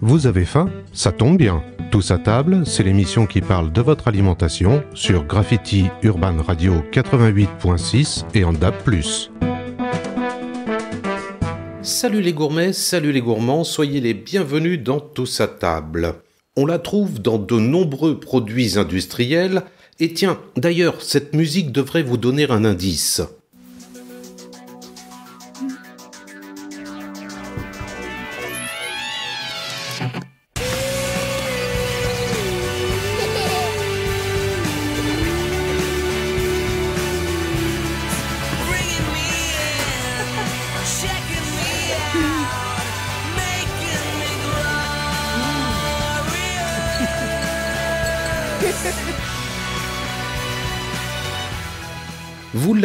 Vous avez faim Ça tombe bien. Tous à table, c'est l'émission qui parle de votre alimentation sur Graffiti Urban Radio 88.6 et en DAP+. Salut les gourmets, salut les gourmands, soyez les bienvenus dans Tous à table. On la trouve dans de nombreux produits industriels, et tiens, d'ailleurs, cette musique devrait vous donner un indice.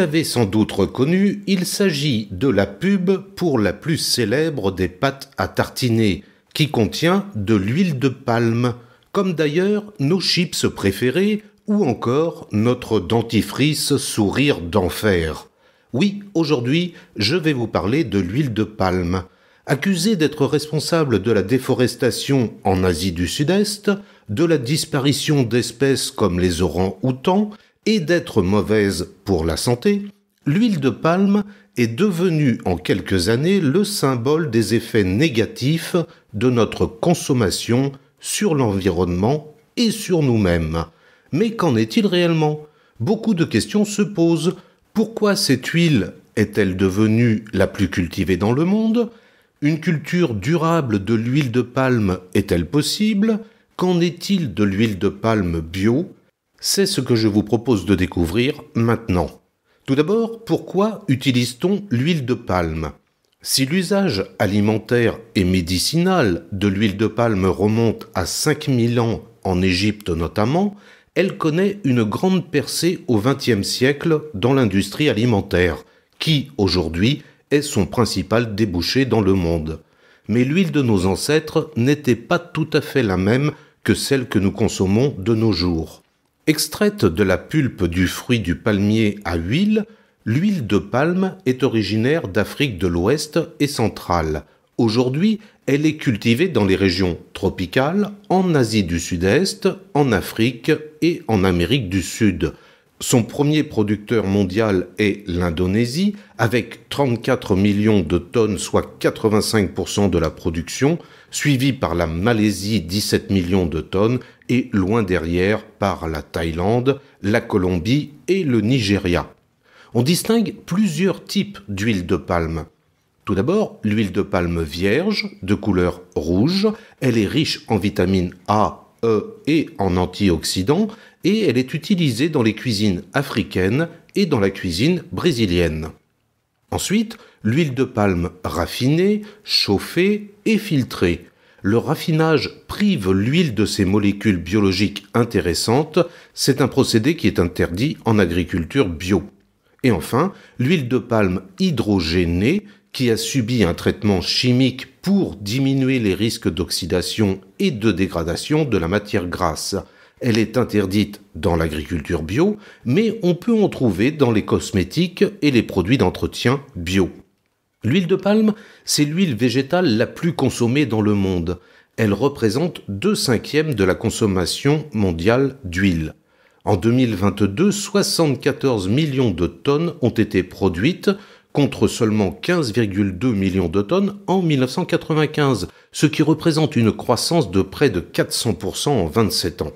l'avez sans doute reconnu, il s'agit de la pub pour la plus célèbre des pâtes à tartiner, qui contient de l'huile de palme, comme d'ailleurs nos chips préférés ou encore notre dentifrice sourire d'enfer. Oui, aujourd'hui, je vais vous parler de l'huile de palme. Accusée d'être responsable de la déforestation en Asie du Sud-Est, de la disparition d'espèces comme les orangs-outans et d'être mauvaise pour la santé, l'huile de palme est devenue en quelques années le symbole des effets négatifs de notre consommation sur l'environnement et sur nous-mêmes. Mais qu'en est-il réellement Beaucoup de questions se posent. Pourquoi cette huile est-elle devenue la plus cultivée dans le monde Une culture durable de l'huile de palme est-elle possible Qu'en est-il de l'huile de palme bio c'est ce que je vous propose de découvrir maintenant. Tout d'abord, pourquoi utilise-t-on l'huile de palme Si l'usage alimentaire et médicinal de l'huile de palme remonte à 5000 ans en Égypte notamment, elle connaît une grande percée au XXe siècle dans l'industrie alimentaire, qui aujourd'hui est son principal débouché dans le monde. Mais l'huile de nos ancêtres n'était pas tout à fait la même que celle que nous consommons de nos jours. Extraite de la pulpe du fruit du palmier à huile, l'huile de palme est originaire d'Afrique de l'Ouest et centrale. Aujourd'hui, elle est cultivée dans les régions tropicales, en Asie du Sud-Est, en Afrique et en Amérique du Sud. Son premier producteur mondial est l'Indonésie, avec 34 millions de tonnes, soit 85% de la production, suivi par la Malaisie, 17 millions de tonnes, et loin derrière par la Thaïlande, la Colombie et le Nigeria. On distingue plusieurs types d'huile de palme. Tout d'abord, l'huile de palme vierge, de couleur rouge, elle est riche en vitamines A, E et en antioxydants, et elle est utilisée dans les cuisines africaines et dans la cuisine brésilienne. Ensuite, l'huile de palme raffinée, chauffée et filtrée. Le raffinage prive l'huile de ses molécules biologiques intéressantes, c'est un procédé qui est interdit en agriculture bio. Et enfin, l'huile de palme hydrogénée, qui a subi un traitement chimique pour diminuer les risques d'oxydation et de dégradation de la matière grasse. Elle est interdite dans l'agriculture bio, mais on peut en trouver dans les cosmétiques et les produits d'entretien bio. L'huile de palme, c'est l'huile végétale la plus consommée dans le monde. Elle représente 2 cinquièmes de la consommation mondiale d'huile. En 2022, 74 millions de tonnes ont été produites contre seulement 15,2 millions de tonnes en 1995, ce qui représente une croissance de près de 400% en 27 ans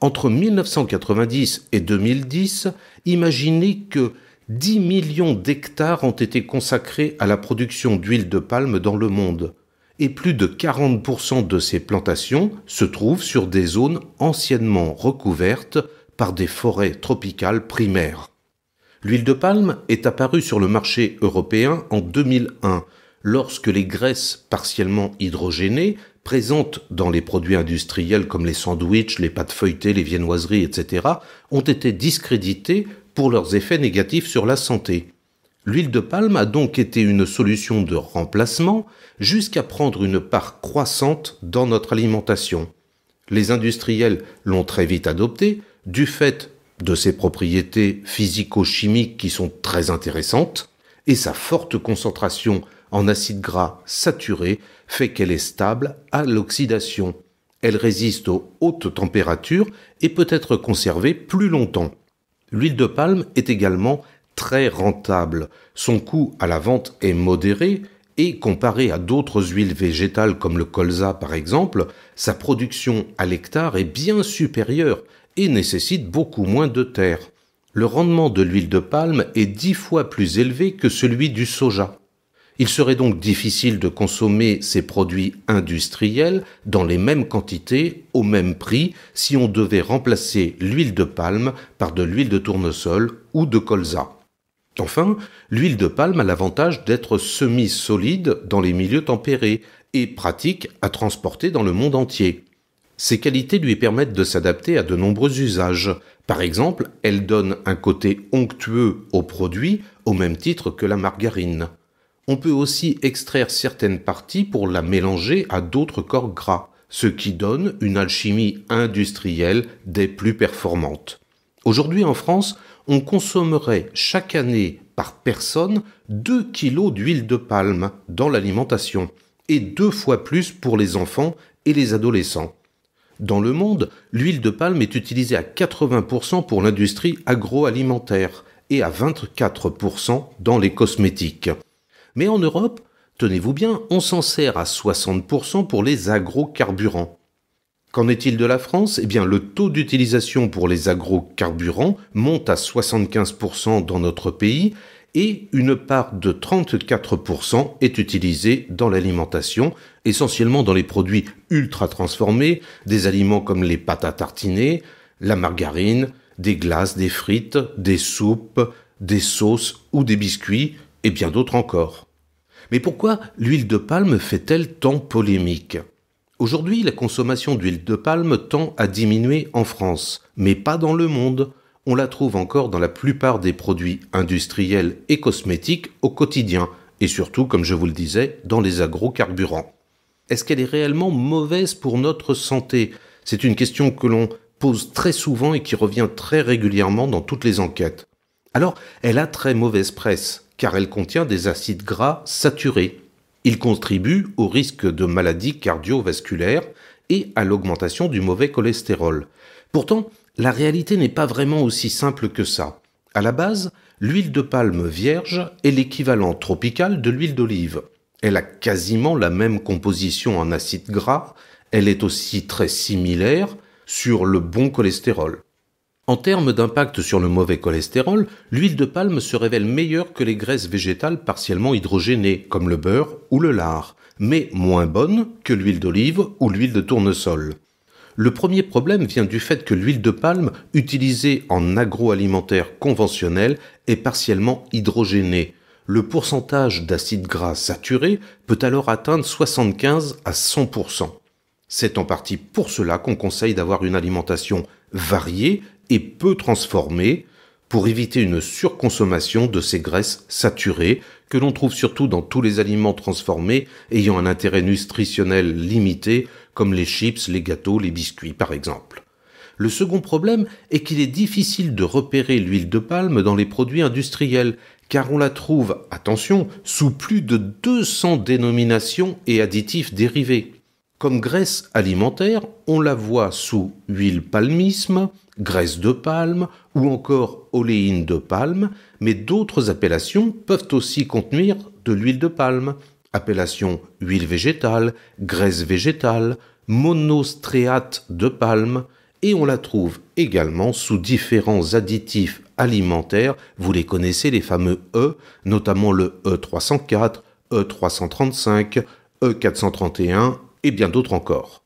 entre 1990 et 2010, imaginez que 10 millions d'hectares ont été consacrés à la production d'huile de palme dans le monde, et plus de 40% de ces plantations se trouvent sur des zones anciennement recouvertes par des forêts tropicales primaires. L'huile de palme est apparue sur le marché européen en 2001, lorsque les graisses partiellement hydrogénées présentes dans les produits industriels comme les sandwichs, les pâtes feuilletées, les viennoiseries, etc., ont été discréditées pour leurs effets négatifs sur la santé. L'huile de palme a donc été une solution de remplacement jusqu'à prendre une part croissante dans notre alimentation. Les industriels l'ont très vite adoptée du fait de ses propriétés physico-chimiques qui sont très intéressantes et sa forte concentration en acide gras saturé fait qu'elle est stable à l'oxydation. Elle résiste aux hautes températures et peut être conservée plus longtemps. L'huile de palme est également très rentable. Son coût à la vente est modéré et comparé à d'autres huiles végétales comme le colza par exemple, sa production à l'hectare est bien supérieure et nécessite beaucoup moins de terre. Le rendement de l'huile de palme est dix fois plus élevé que celui du soja. Il serait donc difficile de consommer ces produits industriels dans les mêmes quantités, au même prix, si on devait remplacer l'huile de palme par de l'huile de tournesol ou de colza. Enfin, l'huile de palme a l'avantage d'être semi-solide dans les milieux tempérés et pratique à transporter dans le monde entier. Ses qualités lui permettent de s'adapter à de nombreux usages. Par exemple, elle donne un côté onctueux aux produits, au même titre que la margarine. On peut aussi extraire certaines parties pour la mélanger à d'autres corps gras, ce qui donne une alchimie industrielle des plus performantes. Aujourd'hui en France, on consommerait chaque année par personne 2 kg d'huile de palme dans l'alimentation, et deux fois plus pour les enfants et les adolescents. Dans le monde, l'huile de palme est utilisée à 80% pour l'industrie agroalimentaire et à 24% dans les cosmétiques. Mais en Europe, tenez-vous bien, on s'en sert à 60% pour les agrocarburants. Qu'en est-il de la France Eh bien, le taux d'utilisation pour les agrocarburants monte à 75% dans notre pays et une part de 34% est utilisée dans l'alimentation, essentiellement dans les produits ultra transformés, des aliments comme les pâtes à tartiner, la margarine, des glaces, des frites, des soupes, des sauces ou des biscuits, et bien d'autres encore. Mais pourquoi l'huile de palme fait-elle tant polémique Aujourd'hui, la consommation d'huile de palme tend à diminuer en France, mais pas dans le monde. On la trouve encore dans la plupart des produits industriels et cosmétiques au quotidien, et surtout, comme je vous le disais, dans les agrocarburants. Est-ce qu'elle est réellement mauvaise pour notre santé C'est une question que l'on pose très souvent et qui revient très régulièrement dans toutes les enquêtes. Alors, elle a très mauvaise presse car elle contient des acides gras saturés. Il contribue au risque de maladies cardiovasculaires et à l'augmentation du mauvais cholestérol. Pourtant, la réalité n'est pas vraiment aussi simple que ça. À la base, l'huile de palme vierge est l'équivalent tropical de l'huile d'olive. Elle a quasiment la même composition en acides gras, elle est aussi très similaire sur le bon cholestérol. En termes d'impact sur le mauvais cholestérol, l'huile de palme se révèle meilleure que les graisses végétales partiellement hydrogénées, comme le beurre ou le lard, mais moins bonne que l'huile d'olive ou l'huile de tournesol. Le premier problème vient du fait que l'huile de palme, utilisée en agroalimentaire conventionnel, est partiellement hydrogénée. Le pourcentage d'acide gras saturé peut alors atteindre 75 à 100 C'est en partie pour cela qu'on conseille d'avoir une alimentation variées et peu transformées pour éviter une surconsommation de ces graisses saturées que l'on trouve surtout dans tous les aliments transformés ayant un intérêt nutritionnel limité comme les chips, les gâteaux, les biscuits par exemple. Le second problème est qu'il est difficile de repérer l'huile de palme dans les produits industriels car on la trouve, attention, sous plus de 200 dénominations et additifs dérivés. Comme graisse alimentaire, on la voit sous huile palmisme, graisse de palme ou encore oléine de palme, mais d'autres appellations peuvent aussi contenir de l'huile de palme. Appellation huile végétale, graisse végétale, monostréate de palme, et on la trouve également sous différents additifs alimentaires. Vous les connaissez, les fameux E, notamment le E304, E335, E431, et bien d'autres encore.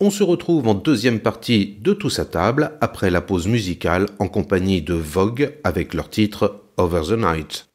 On se retrouve en deuxième partie de Tous à table après la pause musicale en compagnie de Vogue avec leur titre Over the Night.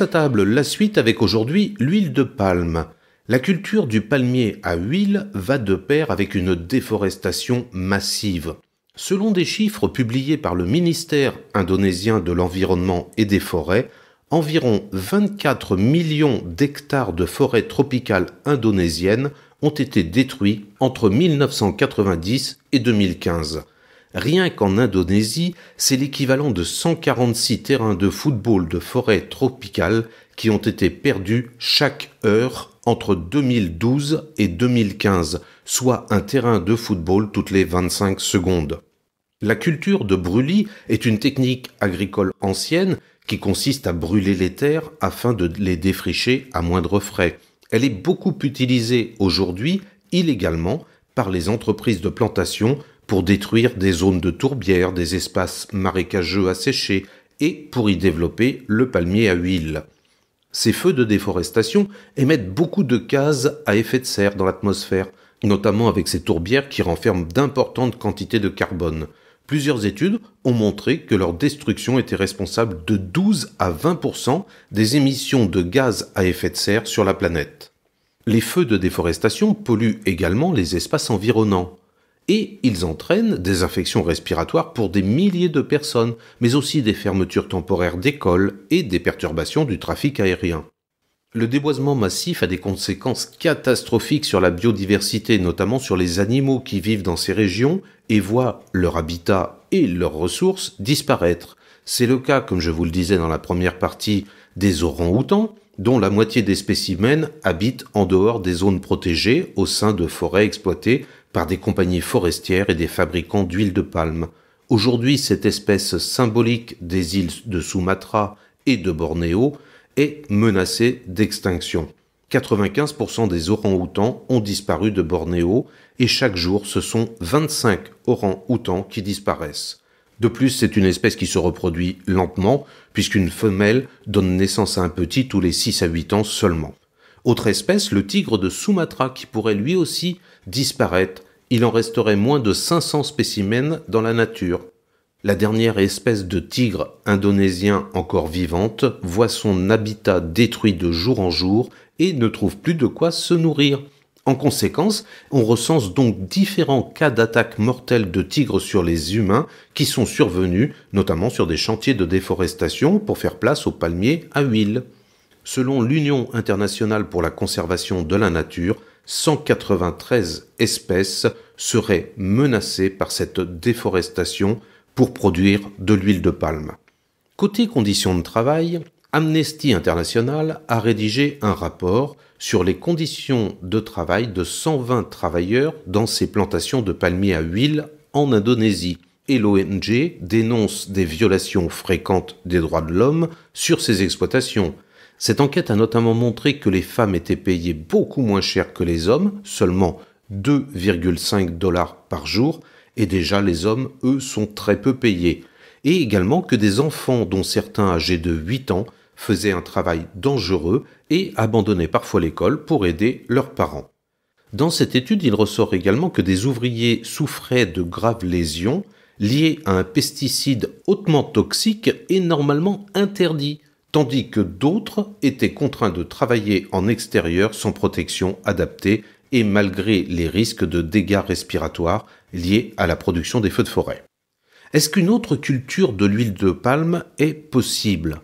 à table. La suite avec aujourd'hui l'huile de palme. La culture du palmier à huile va de pair avec une déforestation massive. Selon des chiffres publiés par le ministère indonésien de l'Environnement et des Forêts, environ 24 millions d'hectares de forêts tropicales indonésiennes ont été détruits entre 1990 et 2015. Rien qu'en Indonésie, c'est l'équivalent de 146 terrains de football de forêt tropicale qui ont été perdus chaque heure entre 2012 et 2015, soit un terrain de football toutes les 25 secondes. La culture de brûlis est une technique agricole ancienne qui consiste à brûler les terres afin de les défricher à moindre frais. Elle est beaucoup utilisée aujourd'hui illégalement par les entreprises de plantation pour détruire des zones de tourbières, des espaces marécageux asséchés et pour y développer le palmier à huile. Ces feux de déforestation émettent beaucoup de gaz à effet de serre dans l'atmosphère, notamment avec ces tourbières qui renferment d'importantes quantités de carbone. Plusieurs études ont montré que leur destruction était responsable de 12 à 20 des émissions de gaz à effet de serre sur la planète. Les feux de déforestation polluent également les espaces environnants et ils entraînent des infections respiratoires pour des milliers de personnes, mais aussi des fermetures temporaires d'écoles et des perturbations du trafic aérien. Le déboisement massif a des conséquences catastrophiques sur la biodiversité, notamment sur les animaux qui vivent dans ces régions et voient leur habitat et leurs ressources disparaître. C'est le cas, comme je vous le disais dans la première partie, des orangs-outans, dont la moitié des spécimens habitent en dehors des zones protégées au sein de forêts exploitées par des compagnies forestières et des fabricants d'huile de palme. Aujourd'hui, cette espèce symbolique des îles de Sumatra et de Bornéo est menacée d'extinction. 95% des orangs-outans ont disparu de Bornéo et chaque jour ce sont 25 orangs-outans qui disparaissent. De plus, c'est une espèce qui se reproduit lentement, puisqu'une femelle donne naissance à un petit tous les 6 à 8 ans seulement. Autre espèce, le tigre de Sumatra, qui pourrait lui aussi disparaître. Il en resterait moins de 500 spécimens dans la nature. La dernière espèce de tigre indonésien encore vivante voit son habitat détruit de jour en jour et ne trouve plus de quoi se nourrir. En conséquence, on recense donc différents cas d'attaques mortelles de tigres sur les humains qui sont survenus, notamment sur des chantiers de déforestation pour faire place aux palmiers à huile. Selon l'Union internationale pour la conservation de la nature, 193 espèces seraient menacées par cette déforestation pour produire de l'huile de palme. Côté conditions de travail, Amnesty International a rédigé un rapport sur les conditions de travail de 120 travailleurs dans ces plantations de palmiers à huile en Indonésie et l'ONG dénonce des violations fréquentes des droits de l'homme sur ces exploitations. Cette enquête a notamment montré que les femmes étaient payées beaucoup moins cher que les hommes, seulement 2,5 dollars par jour, et déjà les hommes, eux, sont très peu payés, et également que des enfants, dont certains âgés de 8 ans, faisaient un travail dangereux et abandonnaient parfois l'école pour aider leurs parents. Dans cette étude, il ressort également que des ouvriers souffraient de graves lésions liées à un pesticide hautement toxique et normalement interdit, tandis que d'autres étaient contraints de travailler en extérieur sans protection adaptée et malgré les risques de dégâts respiratoires liés à la production des feux de forêt. Est-ce qu'une autre culture de l'huile de palme est possible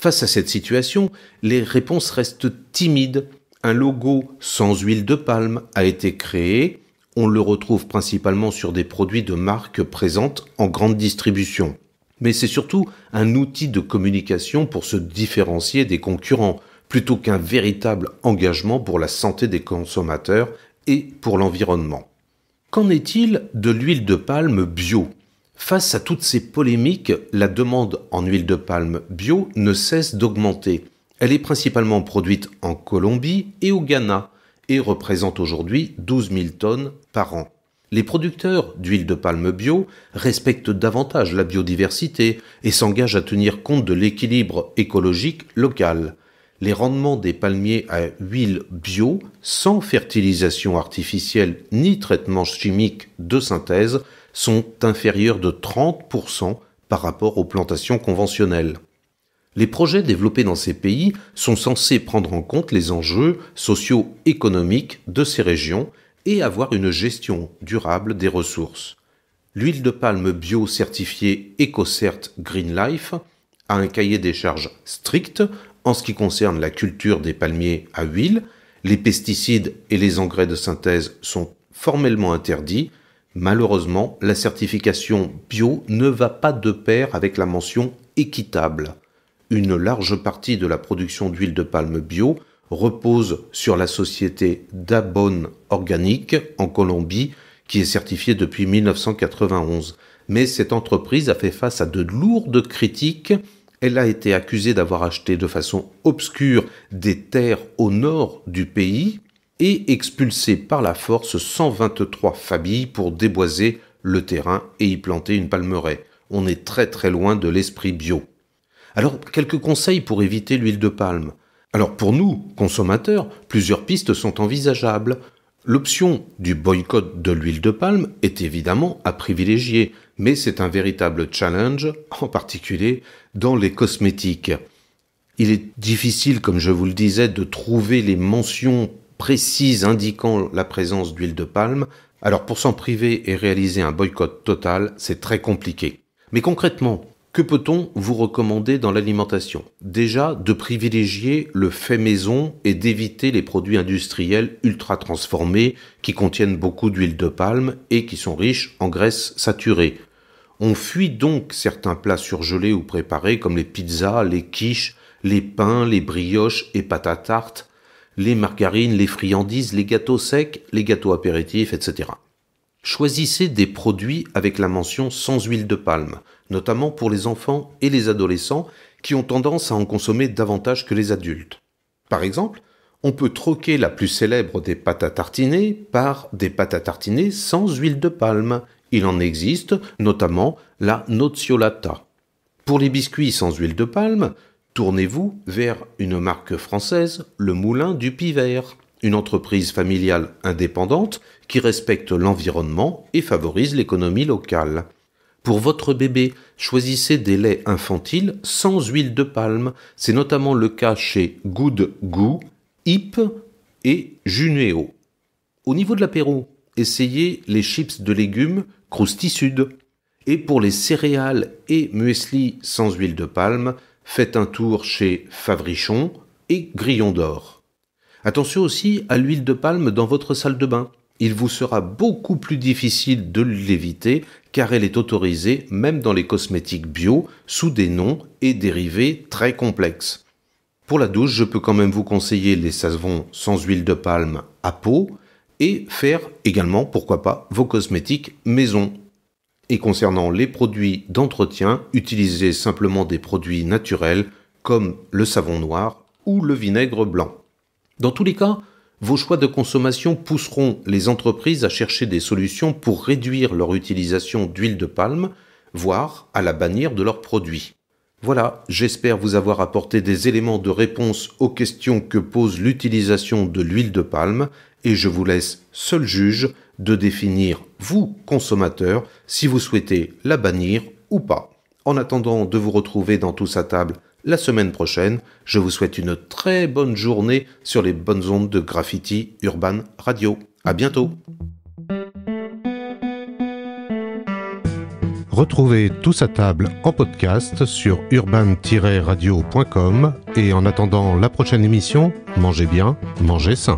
Face à cette situation, les réponses restent timides. Un logo sans huile de palme a été créé. On le retrouve principalement sur des produits de marque présentes en grande distribution. Mais c'est surtout un outil de communication pour se différencier des concurrents, plutôt qu'un véritable engagement pour la santé des consommateurs et pour l'environnement. Qu'en est-il de l'huile de palme bio Face à toutes ces polémiques, la demande en huile de palme bio ne cesse d'augmenter. Elle est principalement produite en Colombie et au Ghana et représente aujourd'hui 12 000 tonnes par an. Les producteurs d'huile de palme bio respectent davantage la biodiversité et s'engagent à tenir compte de l'équilibre écologique local. Les rendements des palmiers à huile bio, sans fertilisation artificielle ni traitement chimique de synthèse, sont inférieurs de 30% par rapport aux plantations conventionnelles. Les projets développés dans ces pays sont censés prendre en compte les enjeux socio-économiques de ces régions et avoir une gestion durable des ressources. L'huile de palme bio certifiée EcoCert Green Life a un cahier des charges strict en ce qui concerne la culture des palmiers à huile, les pesticides et les engrais de synthèse sont formellement interdits, Malheureusement, la certification bio ne va pas de pair avec la mention équitable. Une large partie de la production d'huile de palme bio repose sur la société Dabon Organique en Colombie, qui est certifiée depuis 1991. Mais cette entreprise a fait face à de lourdes critiques. Elle a été accusée d'avoir acheté de façon obscure des terres au nord du pays et expulser par la force 123 familles pour déboiser le terrain et y planter une palmeraie. On est très très loin de l'esprit bio. Alors, quelques conseils pour éviter l'huile de palme. Alors pour nous, consommateurs, plusieurs pistes sont envisageables. L'option du boycott de l'huile de palme est évidemment à privilégier, mais c'est un véritable challenge, en particulier dans les cosmétiques. Il est difficile, comme je vous le disais, de trouver les mentions précise indiquant la présence d'huile de palme, alors pour s'en priver et réaliser un boycott total, c'est très compliqué. Mais concrètement, que peut-on vous recommander dans l'alimentation Déjà, de privilégier le fait maison et d'éviter les produits industriels ultra transformés qui contiennent beaucoup d'huile de palme et qui sont riches en graisses saturées. On fuit donc certains plats surgelés ou préparés comme les pizzas, les quiches, les pains, les brioches et pâtes à tarte les margarines, les friandises, les gâteaux secs, les gâteaux apéritifs, etc. Choisissez des produits avec la mention sans huile de palme, notamment pour les enfants et les adolescents qui ont tendance à en consommer davantage que les adultes. Par exemple, on peut troquer la plus célèbre des pâtes à tartiner par des pâtes à tartiner sans huile de palme. Il en existe notamment la nociolata. Pour les biscuits sans huile de palme, tournez-vous vers une marque française, le Moulin du Pivert, une entreprise familiale indépendante qui respecte l'environnement et favorise l'économie locale. Pour votre bébé, choisissez des laits infantiles sans huile de palme. C'est notamment le cas chez Good Goo, Hip et Junéo. Au niveau de l'apéro, essayez les chips de légumes Crousti Sud. Et pour les céréales et muesli sans huile de palme, faites un tour chez Favrichon et Grillon d'Or. Attention aussi à l'huile de palme dans votre salle de bain. Il vous sera beaucoup plus difficile de l'éviter car elle est autorisée même dans les cosmétiques bio sous des noms et dérivés très complexes. Pour la douche, je peux quand même vous conseiller les savons sans huile de palme à peau et faire également, pourquoi pas, vos cosmétiques maison et concernant les produits d'entretien, utilisez simplement des produits naturels comme le savon noir ou le vinaigre blanc. Dans tous les cas, vos choix de consommation pousseront les entreprises à chercher des solutions pour réduire leur utilisation d'huile de palme, voire à la bannir de leurs produits. Voilà, j'espère vous avoir apporté des éléments de réponse aux questions que pose l'utilisation de l'huile de palme, et je vous laisse seul juge de définir, vous, consommateurs, si vous souhaitez la bannir ou pas. En attendant de vous retrouver dans tous à table la semaine prochaine, je vous souhaite une très bonne journée sur les bonnes ondes de Graffiti Urban Radio. À bientôt. Retrouvez Tous à table en podcast sur urban-radio.com et en attendant la prochaine émission, mangez bien, mangez sain.